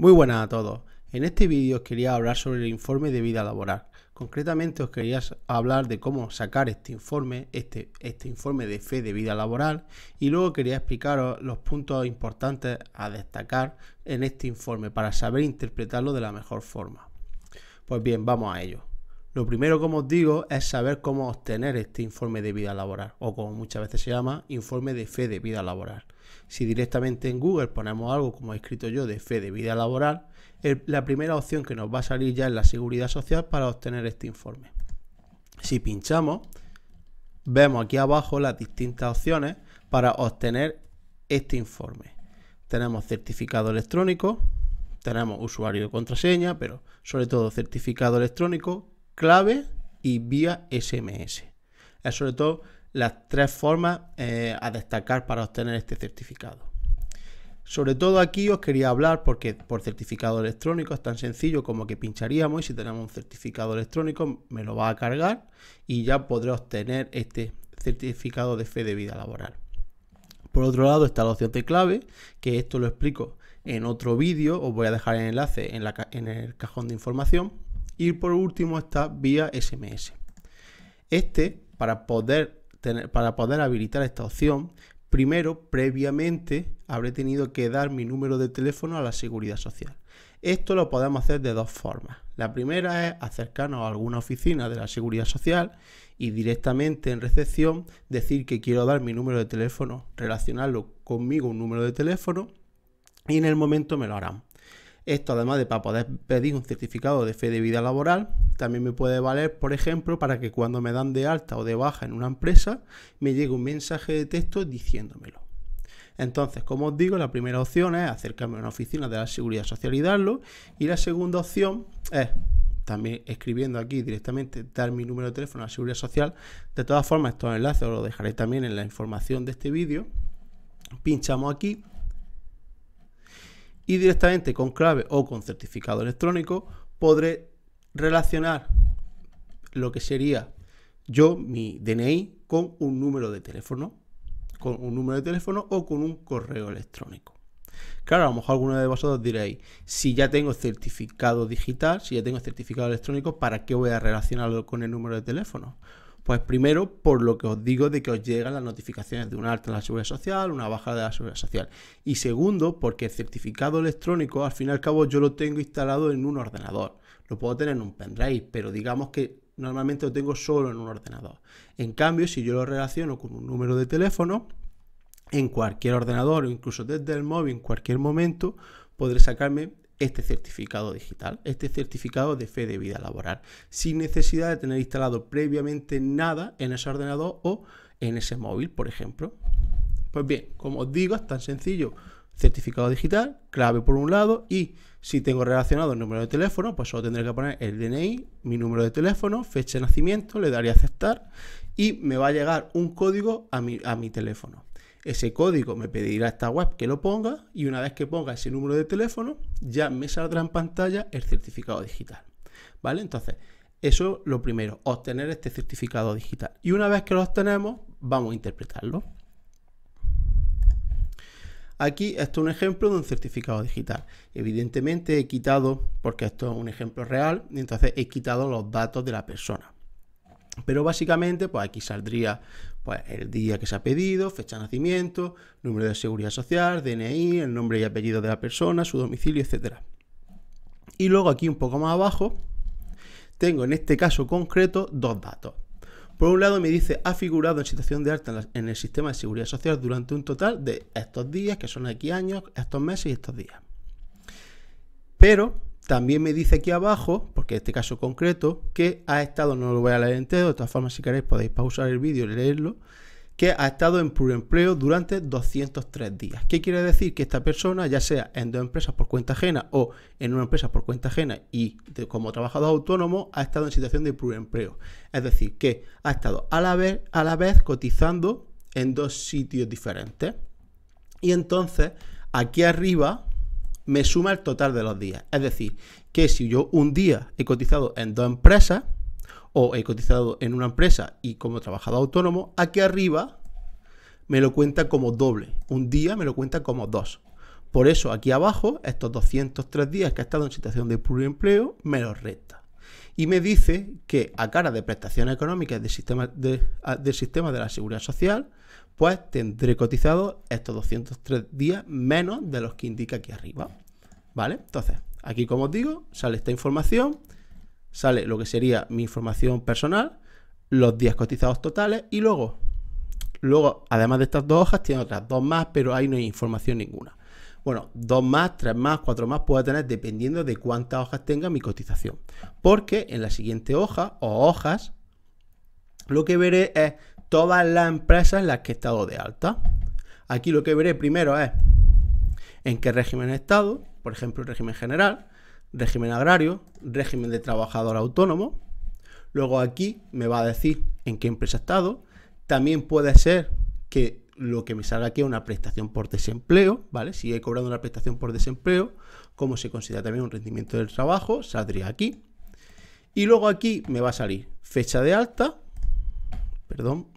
Muy buenas a todos. En este vídeo os quería hablar sobre el informe de vida laboral. Concretamente os quería hablar de cómo sacar este informe, este, este informe de fe de vida laboral y luego quería explicaros los puntos importantes a destacar en este informe para saber interpretarlo de la mejor forma. Pues bien, vamos a ello. Lo primero, como os digo, es saber cómo obtener este informe de vida laboral o como muchas veces se llama, informe de fe de vida laboral. Si directamente en Google ponemos algo como he escrito yo de fe de vida laboral, la primera opción que nos va a salir ya es la seguridad social para obtener este informe. Si pinchamos, vemos aquí abajo las distintas opciones para obtener este informe. Tenemos certificado electrónico, tenemos usuario y contraseña, pero sobre todo certificado electrónico, clave y vía SMS. Es sobre todo las tres formas eh, a destacar para obtener este certificado. Sobre todo aquí os quería hablar porque por certificado electrónico es tan sencillo como que pincharíamos y si tenemos un certificado electrónico me lo va a cargar y ya podré obtener este certificado de fe de vida laboral. Por otro lado está la opción de clave, que esto lo explico en otro vídeo, os voy a dejar el enlace en, en el cajón de información. Y por último está vía SMS. Este, para poder para poder habilitar esta opción, primero, previamente, habré tenido que dar mi número de teléfono a la seguridad social. Esto lo podemos hacer de dos formas. La primera es acercarnos a alguna oficina de la seguridad social y directamente en recepción decir que quiero dar mi número de teléfono, relacionarlo conmigo un número de teléfono y en el momento me lo harán. Esto además de para poder pedir un certificado de fe de vida laboral, también me puede valer, por ejemplo, para que cuando me dan de alta o de baja en una empresa, me llegue un mensaje de texto diciéndomelo. Entonces, como os digo, la primera opción es acercarme a una oficina de la seguridad social y darlo. Y la segunda opción es también escribiendo aquí directamente, dar mi número de teléfono a la seguridad social. De todas formas, estos enlaces los dejaré también en la información de este vídeo. Pinchamos aquí y directamente con clave o con certificado electrónico podré relacionar lo que sería yo, mi DNI, con un número de teléfono, con un número de teléfono o con un correo electrónico. Claro, a lo mejor alguno de vosotros diréis, si ya tengo certificado digital, si ya tengo certificado electrónico, ¿para qué voy a relacionarlo con el número de teléfono? Pues primero, por lo que os digo de que os llegan las notificaciones de una alta en la seguridad social, una baja de la seguridad social. Y segundo, porque el certificado electrónico, al fin y al cabo, yo lo tengo instalado en un ordenador. Lo puedo tener en un pendrive, pero digamos que normalmente lo tengo solo en un ordenador. En cambio, si yo lo relaciono con un número de teléfono, en cualquier ordenador o incluso desde el móvil, en cualquier momento, podré sacarme este certificado digital, este certificado de fe de vida laboral, sin necesidad de tener instalado previamente nada en ese ordenador o en ese móvil, por ejemplo. Pues bien, como os digo, es tan sencillo. Certificado digital, clave por un lado y si tengo relacionado el número de teléfono, pues solo tendré que poner el DNI, mi número de teléfono, fecha de nacimiento, le daré a aceptar y me va a llegar un código a mi, a mi teléfono ese código me pedirá esta web que lo ponga y una vez que ponga ese número de teléfono ya me saldrá en pantalla el certificado digital. ¿Vale? Entonces, eso lo primero, obtener este certificado digital. Y una vez que lo obtenemos, vamos a interpretarlo. Aquí esto es un ejemplo de un certificado digital. Evidentemente he quitado, porque esto es un ejemplo real, entonces he quitado los datos de la persona. Pero básicamente, pues aquí saldría pues el día que se ha pedido, fecha de nacimiento, número de seguridad social, DNI, el nombre y apellido de la persona, su domicilio, etc. Y luego aquí un poco más abajo, tengo en este caso concreto dos datos. Por un lado me dice, ha figurado en situación de alta en, en el sistema de seguridad social durante un total de estos días, que son aquí años, estos meses y estos días. Pero también me dice aquí abajo, porque en este caso concreto, que ha estado, no lo voy a leer entero, de todas formas si queréis podéis pausar el vídeo y leerlo, que ha estado en puro empleo durante 203 días. ¿Qué quiere decir? Que esta persona, ya sea en dos empresas por cuenta ajena o en una empresa por cuenta ajena y como trabajador autónomo, ha estado en situación de puro empleo. Es decir, que ha estado a la vez, a la vez cotizando en dos sitios diferentes. Y entonces, aquí arriba, me suma el total de los días. Es decir, que si yo un día he cotizado en dos empresas o he cotizado en una empresa y como trabajador autónomo, aquí arriba me lo cuenta como doble. Un día me lo cuenta como dos. Por eso aquí abajo, estos 203 días que he estado en situación de puro empleo, me los resta y me dice que a cara de prestaciones económicas del sistema de, del sistema de la seguridad social, pues tendré cotizado estos 203 días menos de los que indica aquí arriba. ¿Vale? Entonces, aquí como os digo, sale esta información, sale lo que sería mi información personal, los días cotizados totales y luego, luego, además de estas dos hojas, tiene otras dos más, pero ahí no hay información ninguna bueno, dos más, tres más, cuatro más puede tener dependiendo de cuántas hojas tenga mi cotización. Porque en la siguiente hoja o hojas, lo que veré es todas las empresas en las que he estado de alta. Aquí lo que veré primero es en qué régimen he estado, por ejemplo, régimen general, régimen agrario, régimen de trabajador autónomo. Luego aquí me va a decir en qué empresa he estado. También puede ser que lo que me salga aquí es una prestación por desempleo, ¿vale? Si he cobrado una prestación por desempleo, como se considera también un rendimiento del trabajo, saldría aquí. Y luego aquí me va a salir fecha de alta, perdón.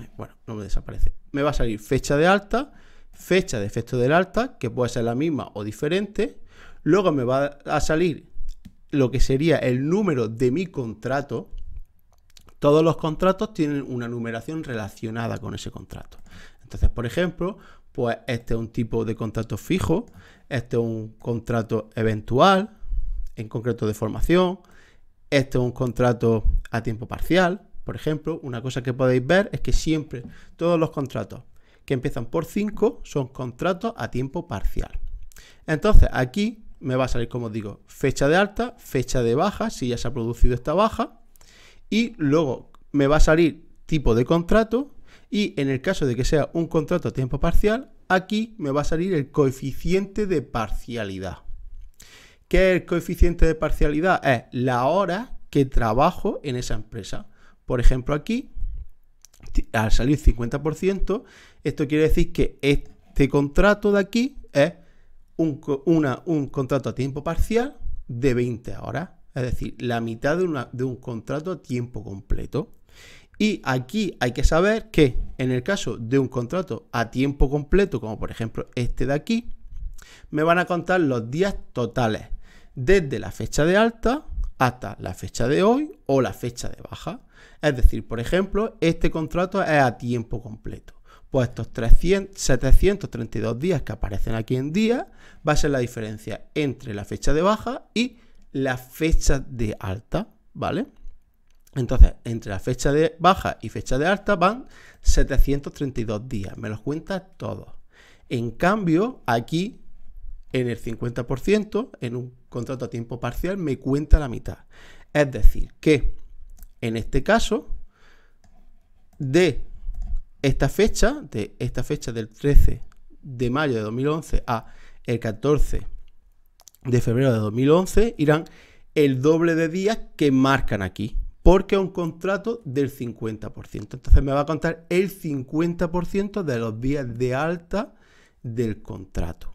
Eh, bueno, no me desaparece. Me va a salir fecha de alta, fecha de efecto del alta, que puede ser la misma o diferente. Luego me va a salir lo que sería el número de mi contrato, todos los contratos tienen una numeración relacionada con ese contrato. Entonces, por ejemplo, pues este es un tipo de contrato fijo, este es un contrato eventual, en concreto de formación, este es un contrato a tiempo parcial, por ejemplo, una cosa que podéis ver es que siempre todos los contratos que empiezan por 5 son contratos a tiempo parcial. Entonces, aquí me va a salir, como digo, fecha de alta, fecha de baja, si ya se ha producido esta baja, y luego me va a salir tipo de contrato y en el caso de que sea un contrato a tiempo parcial, aquí me va a salir el coeficiente de parcialidad. ¿Qué es el coeficiente de parcialidad? Es la hora que trabajo en esa empresa. Por ejemplo, aquí, al salir 50%, esto quiere decir que este contrato de aquí es un, un contrato a tiempo parcial de 20 horas es decir, la mitad de, un contrato a tiempo completo. Y aquí hay que saber que en el caso de un contrato a tiempo completo, como por ejemplo este de aquí, me van a contar los días totales, desde la fecha de alta hasta la fecha de hoy o la fecha de baja. Es decir, por ejemplo, este contrato es a tiempo completo. Pues estos 732 días que aparecen aquí en día va a ser la diferencia entre la fecha de baja y la fecha de alta, ¿vale? Entonces, entre la fecha de baja y fecha de alta van 732 días, me los cuenta todos. En cambio, aquí, en el 50%, en un contrato a tiempo parcial, me cuenta la mitad. Es decir, que en este caso, de esta fecha, de esta fecha del 13 de mayo de 2011 a el 14 de febrero de 2011 irán el doble de días que marcan aquí, porque es un contrato del 50%. Entonces me va a contar el 50% de los días de alta del contrato.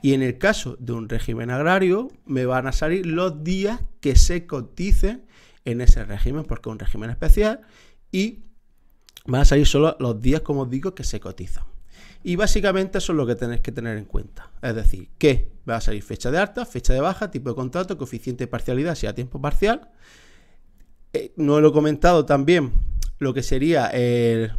Y en el caso de un régimen agrario, me van a salir los días que se coticen en ese régimen, porque es un régimen especial, y van a salir solo los días, como digo, que se cotizan. Y básicamente eso es lo que tenéis que tener en cuenta. Es decir, que va a salir fecha de alta, fecha de baja, tipo de contrato, coeficiente de parcialidad, sea tiempo parcial. Eh, no lo he comentado también lo que sería el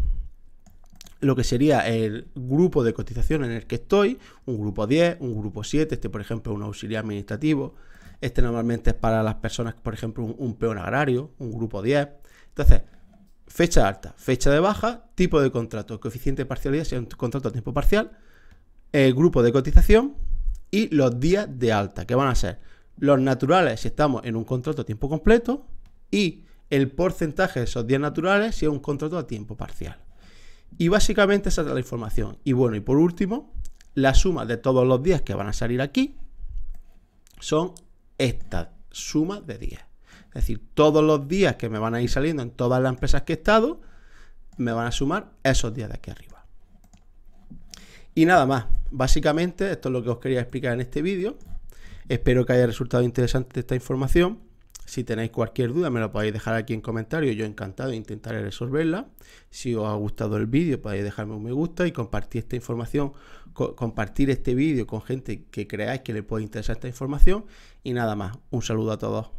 lo que sería el grupo de cotización en el que estoy, un grupo 10, un grupo 7, este por ejemplo es un auxiliar administrativo, este normalmente es para las personas, por ejemplo, un, un peón agrario, un grupo 10. Entonces, fecha alta, fecha de baja, tipo de contrato, coeficiente de parcialidad, si es un contrato a tiempo parcial, el eh, grupo de cotización y los días de alta, que van a ser los naturales si estamos en un contrato a tiempo completo y el porcentaje de esos días naturales si es un contrato a tiempo parcial. Y básicamente esa es la información. Y bueno, y por último, la suma de todos los días que van a salir aquí son esta suma de días. Es decir, todos los días que me van a ir saliendo en todas las empresas que he estado, me van a sumar esos días de aquí arriba. Y nada más. Básicamente, esto es lo que os quería explicar en este vídeo. Espero que haya resultado interesante esta información. Si tenéis cualquier duda, me lo podéis dejar aquí en comentarios. Yo encantado intentaré resolverla. Si os ha gustado el vídeo, podéis dejarme un me gusta y compartir esta información, compartir este vídeo con gente que creáis que le puede interesar esta información. Y nada más. Un saludo a todos.